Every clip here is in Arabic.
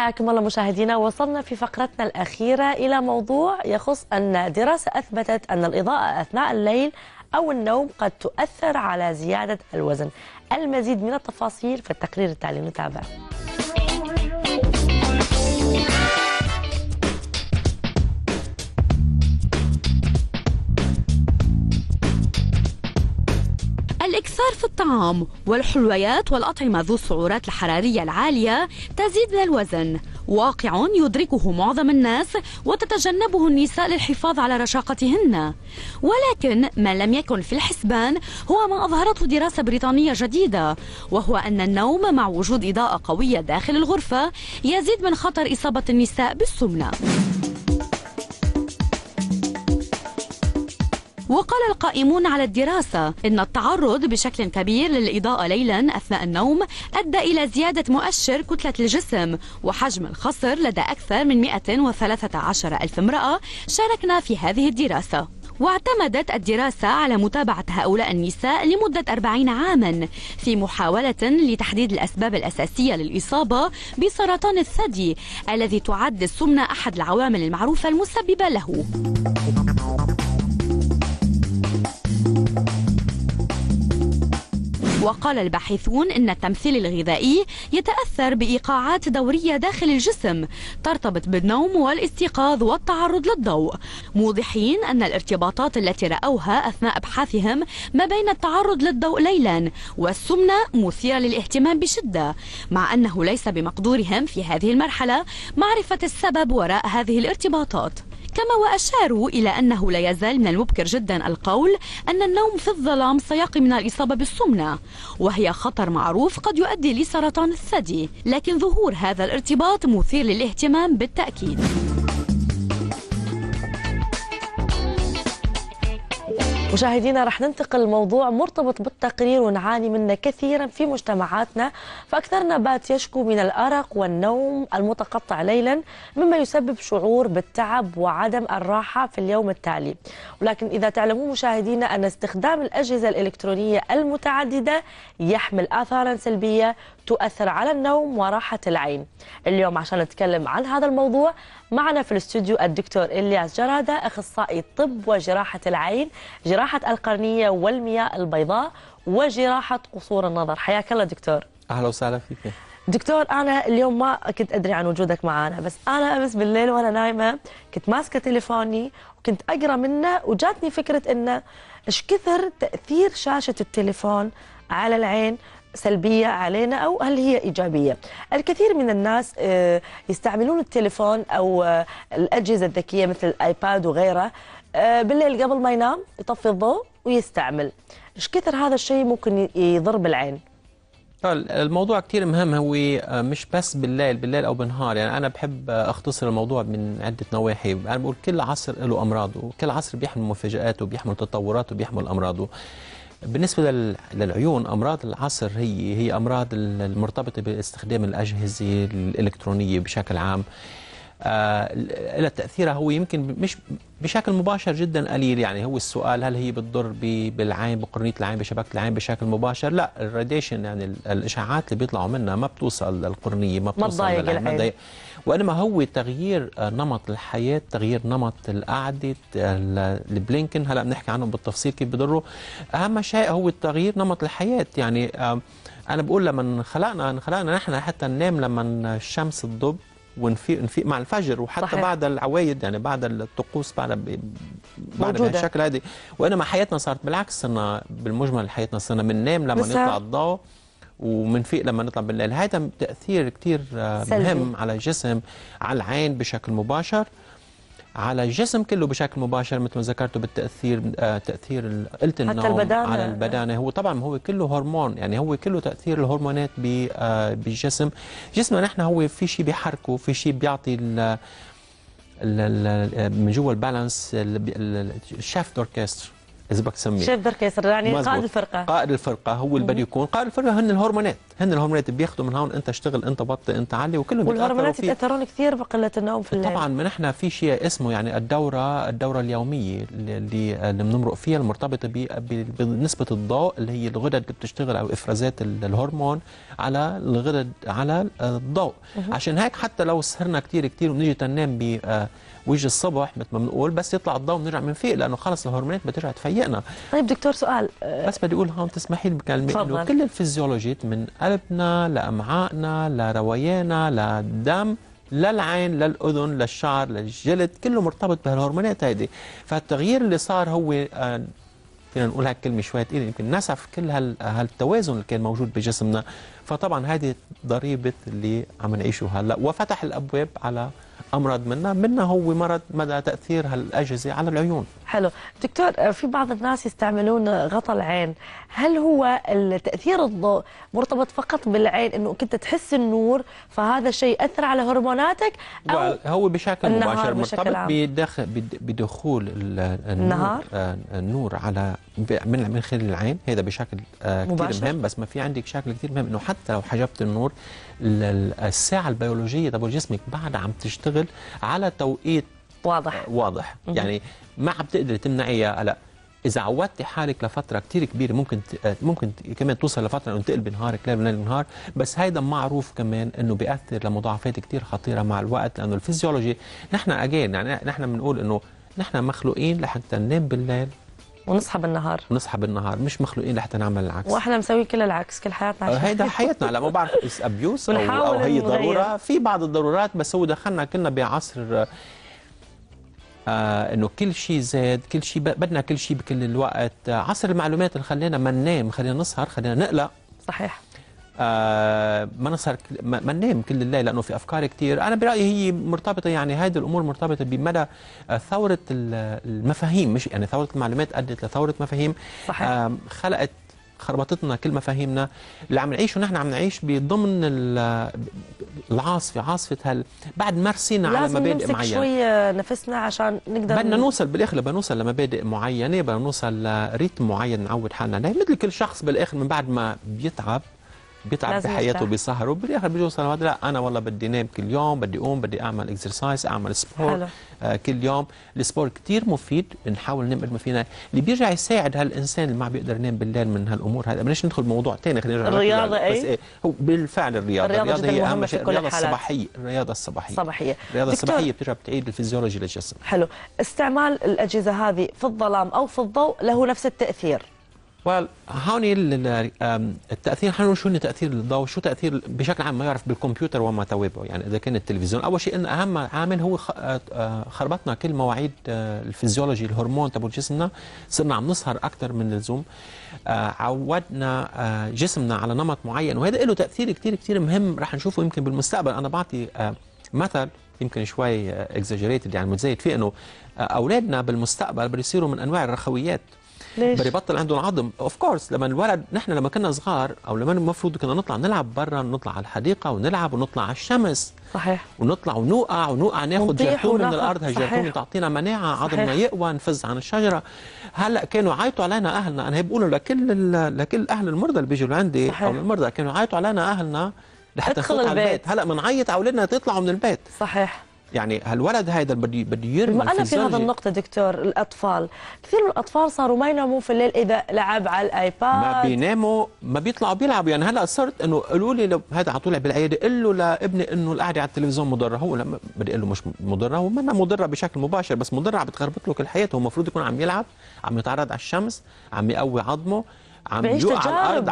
حياكم الله مشاهدينا وصلنا في فقرتنا الأخيرة إلى موضوع يخص أن دراسة أثبتت أن الإضاءة أثناء الليل أو النوم قد تؤثر على زيادة الوزن المزيد من التفاصيل في التقرير التالي نتابع الإكثار في الطعام والحلويات والأطعمة ذو السعرات الحرارية العالية تزيد من الوزن واقع يدركه معظم الناس وتتجنبه النساء للحفاظ على رشاقتهن ولكن ما لم يكن في الحسبان هو ما أظهرته دراسة بريطانية جديدة وهو أن النوم مع وجود إضاءة قوية داخل الغرفة يزيد من خطر إصابة النساء بالسمنة وقال القائمون على الدراسة إن التعرض بشكل كبير للإضاءة ليلا أثناء النوم أدى إلى زيادة مؤشر كتلة الجسم وحجم الخصر لدى أكثر من 113 ألف امرأة شاركنا في هذه الدراسة واعتمدت الدراسة على متابعة هؤلاء النساء لمدة 40 عاما في محاولة لتحديد الأسباب الأساسية للإصابة بسرطان الثدي الذي تعد السمنة أحد العوامل المعروفة المسببة له. وقال الباحثون أن التمثيل الغذائي يتأثر بإيقاعات دورية داخل الجسم ترتبط بالنوم والاستيقاظ والتعرض للضوء موضحين أن الارتباطات التي رأوها أثناء أبحاثهم ما بين التعرض للضوء ليلا والسمنة مثيرة للاهتمام بشدة مع أنه ليس بمقدورهم في هذه المرحلة معرفة السبب وراء هذه الارتباطات كما وأشاروا إلى أنه لا يزال من المبكر جدا القول أن النوم في الظلام سيقي من الإصابة بالسمنة وهي خطر معروف قد يؤدي لسرطان الثدي لكن ظهور هذا الارتباط مثير للاهتمام بالتأكيد مشاهدينا رح ننتقل لموضوع مرتبط بالتقرير ونعاني منه كثيرا في مجتمعاتنا فأكثرنا بات يشكو من الأرق والنوم المتقطع ليلا مما يسبب شعور بالتعب وعدم الراحة في اليوم التالي ولكن إذا تعلمون مشاهدينا أن استخدام الأجهزة الإلكترونية المتعددة يحمل آثارا سلبية تؤثر على النوم وراحة العين اليوم عشان نتكلم عن هذا الموضوع معنا في الاستوديو الدكتور إلياس جرادة أخصائي طب وجراحة العين جراحة القرنية والمياه البيضاء وجراحة قصور النظر حياك الله دكتور أهلا وسهلا فيك دكتور انا اليوم ما كنت ادري عن وجودك معنا بس انا امس بالليل وانا نايمه كنت ماسكه تليفوني وكنت اقرا منه وجاتني فكره انه ايش كثر تاثير شاشه التليفون على العين سلبية علينا أو هل هي إيجابية الكثير من الناس آه، يستعملون التليفون أو آه، الأجهزة الذكية مثل الآيباد وغيره آه، بالليل قبل ما ينام يطفي الضوء ويستعمل إيش كثر هذا الشيء ممكن يضر بالعين طيب، الموضوع كثير مهم هو مش بس بالليل بالليل او بالنهار يعني انا بحب اختصر الموضوع من عده نواحي انا بقول كل عصر له امراضه كل عصر بيحمل مفاجاته بيحمل تطوراته بيحمل امراضه بالنسبة للعيون أمراض العصر هي هي أمراض المرتبطة باستخدام الأجهزة الإلكترونية بشكل عام آه تاثيرها هو يمكن مش بشكل مباشر جدا قليل يعني هو السؤال هل هي بتضر بالعين بقرنيه العين بشبكه العين بشكل مباشر لا الراديشن يعني الاشعاعات اللي بيطلعوا منها ما بتوصل للقرنيه ما بتوصل للعين ما العين وانما هو تغيير آه، نمط الحياه تغيير نمط القعده البلينكن هلا بنحكي عنهم بالتفصيل كيف بضره اهم شيء هو تغيير نمط الحياه يعني انا بقول لما خلقنا خلقنا نحن حتى ننام لما الشمس تضب ونفيق نفيق مع الفجر وحتى صحيح. بعد العوايد يعني بعد الطقوس بعد بعد بهالشكل هذه وانما حياتنا صارت بالعكس صرنا بالمجمل حياتنا صرنا بننام لما نطلع الضوء ومنفيق لما نطلع بالليل هذا تاثير كثير آه، مهم على الجسم على العين بشكل مباشر على الجسم كله بشكل مباشر مثل ما ذكرته بالتاثير آه، تاثير قلت النوم البدانة. على البدانه هو طبعا هو كله هرمون يعني هو كله تاثير الهرمونات آه، بالجسم جسمنا نحن هو في شيء بيحركه في شيء بيعطي من جوا البالانس الشافت اوركسترا اذا بدك تسميه شيف بركيسر يعني مزبوط. قائد الفرقه قائد الفرقه هو اللي بده يكون قائد الفرقه هن الهرمونات هن الهرمونات بياخذوا من هون انت اشتغل انت بطل انت علي وكلهم والهرمونات بتاثرون كثير بقله النوم في الليل طبعا ما نحن في شيء اسمه يعني الدوره الدوره اليوميه اللي آه، بنمرق فيها المرتبطه بنسبه الضوء اللي هي الغدد اللي بتشتغل او افرازات الهرمون على الغدد على الضوء عشان هيك حتى لو سهرنا كثير كثير وبنيجي تنام ب آه، ويجي الصبح مثل ما بنقول بس يطلع الضوء بنرجع بنفيق لانه خلص الهرمونات بترجع تفيقنا طيب دكتور سؤال آه، بس بدي اقول هون تسمحي لي بكلمه انه كل الفيزيولوجي من قلبنا لامعائنا لرويانا للدم للعين للاذن للشعر للجلد كله مرتبط بهالهرمونات هيدي فالتغيير اللي صار هو آه، فينا نقول هالكلمة شوية شوي تقيله يمكن نسف كل هال هالتوازن اللي كان موجود بجسمنا فطبعا هذه ضريبه اللي عم نعيشه هلا وفتح الابواب على امراض منا منا هو مرض مدى تأثير هالأجهزة على العيون حلو دكتور آه، في بعض الناس يستعملون غطاء العين هل هو تاثير الضوء مرتبط فقط بالعين انه كنت تحس النور فهذا شيء اثر على هرموناتك او هو بشكل مباشر مرتبط بدخل بدخول النهار آه، النور على من من خلال العين هذا بشكل آه، كثير مهم بس ما في عندك شكل كثير مهم انه حتى لو حجبت النور الساعه البيولوجيه تبع جسمك بعد عم تشتغل على توقيت واضح آه، واضح يعني ما عم تقدري تمنعيها هلا اذا عودتي حالك لفتره كثير كبيره ممكن آه، ممكن كمان توصل لفتره انه تقلبي نهارك ليل ليل نهار بس هيدا معروف كمان انه بياثر لمضاعفات كثير خطيره مع الوقت لانه الفيزيولوجي نحن اجين يعني نحن بنقول انه نحن مخلوقين لحتى ننام بالليل ونصحى بالنهار ونصحى بالنهار مش مخلوقين لحتى نعمل العكس واحنا مسوي كل العكس كل حياتنا عشان هيدا حياتنا هلا ما بعرف ابيوس او او هي ضروره في بعض الضرورات بس هو دخلنا كنا بعصر آه، انه كل شيء زاد كل شيء بدنا كل شيء بكل الوقت آه، عصر المعلومات اللي خلينا ما ننام خلينا نسهر خلينا نقلق صحيح آه، ما نسهر ما ننام كل الليل لانه في افكار كثير انا برايي هي مرتبطه يعني هذه الامور مرتبطه بمدى ثوره المفاهيم مش يعني ثوره المعلومات ادت لثوره مفاهيم صحيح. خلقت خربطتنا كل مفاهيمنا اللي عم نعيشه نحن عم نعيش بضمن العاصفه عاصفه هال بعد ما رسينا على مبادئ معينه شوي آه، نفسنا عشان نقدر بدنا نوصل بالاخر بدنا نوصل لمبادئ معينه بدنا نوصل لريتم معين نعود حالنا عليه مثل كل شخص بالاخر من بعد ما بيتعب بيتعب بحياته بيسهر وبالاخر بيجوز هذا لا انا والله بدي نام كل يوم بدي اقوم بدي اعمل اكسرسايز اعمل سبور آه كل يوم السبور كثير مفيد نحاول ننام قد ما فينا اللي بيرجع يساعد هالانسان اللي ما بيقدر ينام بالليل من هالامور هذا بدناش ندخل بموضوع ثاني خلينا نرجع الرياضه اي بس إيه؟, إيه هو بالفعل الرياضه الرياضه, الرياضة هي اهم شيء الرياضه الصباحيه الرياضه الصباحيه صباحيه الرياضه الصباحيه بترجع بتعيد الفيزيولوجي للجسم حلو استعمال الاجهزه هذه في الظلام او في الضوء له نفس التاثير هون um, التاثير حنقول شو تاثير الضوء شو تاثير بشكل عام ما يعرف بالكمبيوتر وما تبعه يعني اذا كان التلفزيون اول شيء انه اهم عامل هو آه، آه، خربطنا كل مواعيد آه، الفيزيولوجي الهرمون تبع جسمنا صرنا عم نسهر اكثر من اللزوم عودنا جسمنا على نمط معين وهذا له تاثير كثير كثير مهم رح نشوفه يمكن بالمستقبل انا بعطي مثل يمكن شوي اكزاجريتد يعني متزايد فيه انه اولادنا بالمستقبل بده يصيروا من انواع الرخويات ليش؟ يبطل عنده عظم اوف كورس لما الولد نحن لما كنا صغار او لما المفروض كنا نطلع نلعب برا نطلع على الحديقه ونلعب ونطلع على الشمس صحيح ونطلع ونوقع ونوقع ناخذ جرثومه من الارض هالجرثومه تعطينا مناعه عظمنا يقوى نفز عن الشجره هلا كانوا يعيطوا علينا اهلنا انا هي بقولوا لكل لكل اهل المرضى اللي بيجوا لعندي او المرضى كانوا يعيطوا علينا اهلنا لحتى ندخل البيت هلا بنعيط على اولادنا تطلعوا من البيت صحيح يعني هالولد هذا بده بده يرمي انا في هذا النقطه دكتور الاطفال كثير من الاطفال صاروا ما يناموا في الليل اذا لعب على الايباد ما بيناموا ما بيطلعوا بيلعبوا يعني هلا صرت انه قالوا لي لو هذا على طول بالعياده قل له لابني انه القعده على التلفزيون مضره هو لما بدي اقول له مش مضره هو منا مضره بشكل مباشر بس مضره عم بتخربط له كل حياته هو المفروض يكون عم يلعب عم يتعرض على الشمس عم يقوي عظمه عم يقع على الارض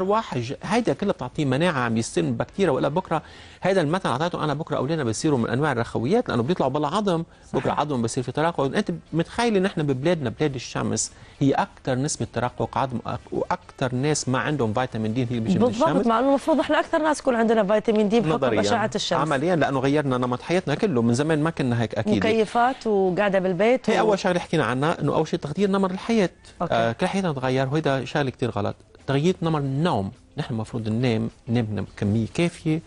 عم واحد هيدا كله بتعطيه مناعه عم يستلم بكتيريا ولا بكره هذا المثل اعطيته انا بكره اولادنا بيصيروا من انواع الرخويات لانه بيطلعوا بلا عظم صحيح. بكره عظم بصير في ترقق انت متخيل نحن ببلادنا بلاد الشمس هي اكثر نسبه ترقق عظم واكثر ناس ما عندهم فيتامين دي هي اللي الشمس بالضبط مع انه المفروض احنا اكثر ناس يكون عندنا فيتامين دي بحكم اشعه الشمس عمليا لانه غيرنا نمط حياتنا كله من زمان ما كنا هيك اكيد مكيفات وقاعده بالبيت هي و... اول شغله حكينا عنها انه اول شيء تغيير نمط الحياه أوكي. آه كل حياتنا تغير وهذا شغله كثير غلط تغيير نمر النوم نحن المفروض ننام ننام كميه كافيه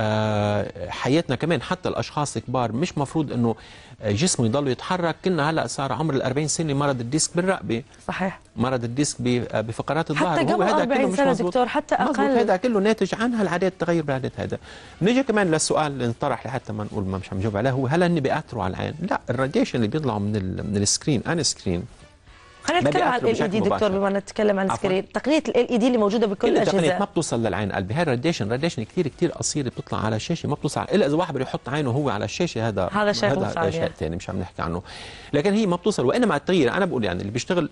آه حياتنا كمان حتى الاشخاص الكبار مش مفروض انه جسمه يضل يتحرك كنا هلا صار عمر ال 40 سنه مرض الديسك بالرقبه صحيح مرض الديسك بفقرات الظهر حتى قبل 40 سنه دكتور حتى اقل هذا كله ناتج عن هالعادات تغير بالعادات هذا نيجي كمان للسؤال اللي انطرح لحتى ما نقول ما مش عم نجاوب عليه هو هل هن بياثروا على العين لا الراديشن اللي بيطلعوا من من السكرين ان سكرين خلينا نتكلم عن ال اي دي دكتور بما نتكلم عن السكرين تقنيه ال اي دي اللي موجوده بكل الاجهزه التقنيه ما بتوصل للعين قلبي هاي الراديشن راديشن كثير كثير قصيره بتطلع على الشاشه ما بتوصل الا اذا واحد بده يحط عينه هو على الشاشه هذا هذا شيء هذا شيء ثاني مش عم نحكي عنه لكن هي ما بتوصل وانما التغيير انا بقول يعني اللي بيشتغل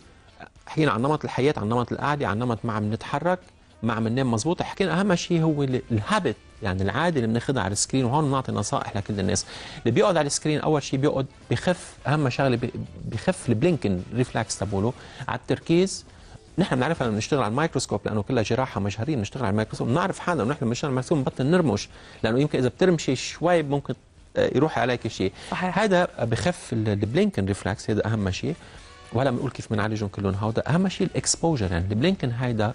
حكينا عن نمط الحياه عن نمط القعده عن نمط ما عم نتحرك مع عم ننام مظبوط حكينا اهم شيء هو الهابت يعني العاده اللي بناخذها على السكرين وهون بنعطي نصائح لكل الناس اللي بيقعد على السكرين اول شيء بيقعد بخف اهم شغله بخف البلينكن ريفلاكس تبوله على التركيز نحن بنعرفها لما بنشتغل على الميكروسكوب لانه كلها جراحه مجهريه بنشتغل على الميكروسكوب بنعرف حالنا ونحن بنشتغل على الميكروسكوب بنبطل نرمش لانه يمكن اذا بترمشي شوي ممكن آه، يروح عليك شيء هذا بخف البلينكن ريفلاكس هذا اهم شيء وهلا بنقول كيف بنعالجهم كلهم هودا اهم شيء الاكسبوجر يعني البلينكن هيدا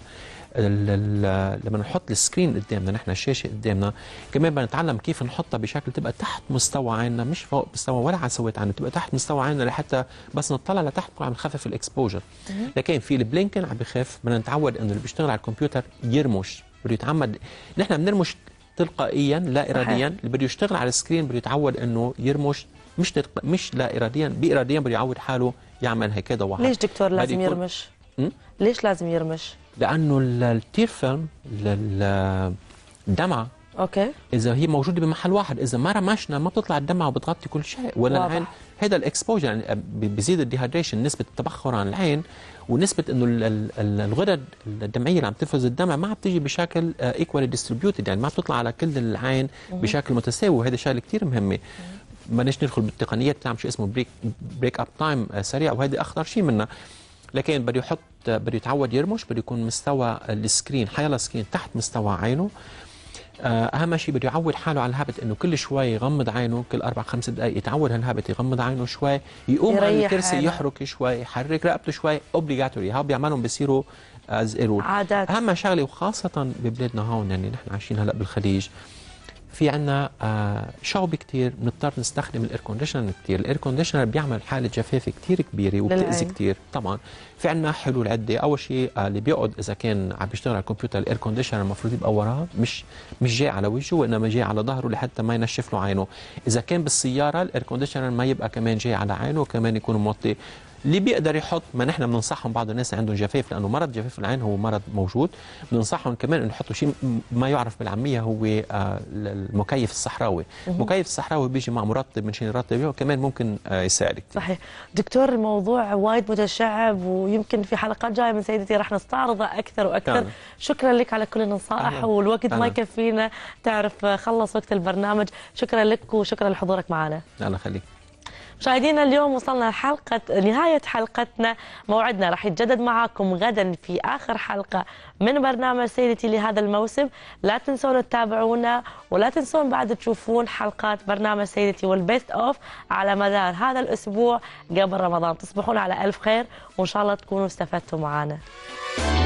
لما نحط السكرين قدامنا نحن الشاشه قدامنا كمان بدنا نتعلم كيف نحطها بشكل تبقى تحت مستوى عيننا مش فوق مستوى ولا على سويت عيننا تبقى تحت مستوى عيننا لحتى بس نطلع لتحت عم نخفف الاكسبوجر لكن في البلينكن عم بخاف بدنا نتعود انه اللي بيشتغل على الكمبيوتر يرمش بده يتعمد نحن بنرمش تلقائيا لا اراديا اللي بده يشتغل على السكرين بده يتعود انه يرمش مش تلق... مش لا اراديا باراديا بده يعود حاله يعمل هكذا واحد ليش دكتور لازم يرمش؟ ليش لازم يرمش؟ لانه التير فيلم الدمعه اوكي اذا هي موجوده بمحل واحد اذا ما رمشنا ما بتطلع الدمعه وبتغطي كل شيء ولا واضح. العين هذا الاكسبوجر يعني بيزيد الديهايدريشن نسبه التبخر عن العين ونسبه انه الغدد الدمعيه اللي عم تفرز الدمع ما عم تيجي بشكل ايكوالي آه، ديستريبيوتد يعني ما بتطلع على كل العين بشكل متساوي وهذا شغله كثير مهمه بدناش ندخل بالتقنيات بتعمل شيء اسمه بريك بريك اب تايم سريع وهذا اخطر شيء منها لكن بده يحط بده يتعود يرمش بده يكون مستوى السكرين حيلا سكرين تحت مستوى عينه آه، اهم شيء بده يعود حاله على الهابت انه كل شوي يغمض عينه كل اربع خمس دقائق يتعود هالهابت يغمض عينه شوي يقوم على الكرسي حالة. يحرك شوي يحرك رقبته شوي اوبليجاتوري هاو بيعملهم بيصيروا از عادات اهم شغله وخاصه ببلادنا هون يعني نحن عايشين هلا بالخليج في عنا آه، شعب كتير بنضطر نستخدم الاير كونديشنر كتير الاير كونديشنر بيعمل حاله جفاف كتير كبيره وبتاذي كتير طبعا في عنا حلول عده اول شيء آه، اللي بيقعد اذا كان عم بيشتغل على الكمبيوتر الاير كونديشنر المفروض يبقى وراه مش مش جاي على وجهه وانما جاي على ظهره لحتى ما ينشف له عينه اذا كان بالسياره الاير كونديشنر ما يبقى كمان جاي على عينه وكمان يكون موطي اللي بيقدر يحط ما نحن بننصحهم بعض الناس عندهم جفاف لانه مرض جفاف العين هو مرض موجود بننصحهم كمان انه يحطوا شيء ما يعرف بالعاميه هو آه، المكيف الصحراوي المكيف الصحراوي بيجي مع مرطب من شيء يرطب كمان ممكن آه، يساعد صحيح دكتور الموضوع وايد متشعب ويمكن في حلقات جايه من سيدتي رح نستعرضه اكثر واكثر أهلا. شكرا لك على كل النصائح أهلا. والوقت أهلا. ما يكفينا تعرف آه، خلص وقت البرنامج شكرا لك وشكرا لحضورك معنا الله يخليك مشاهدينا اليوم وصلنا لحلقة نهاية حلقتنا موعدنا راح يتجدد معاكم غدا في آخر حلقة من برنامج سيدتي لهذا الموسم لا تنسون تتابعونا ولا تنسون بعد تشوفون حلقات برنامج سيدتي والبيست أوف على مدار هذا الأسبوع قبل رمضان تصبحون على ألف خير وإن شاء الله تكونوا استفدتوا معنا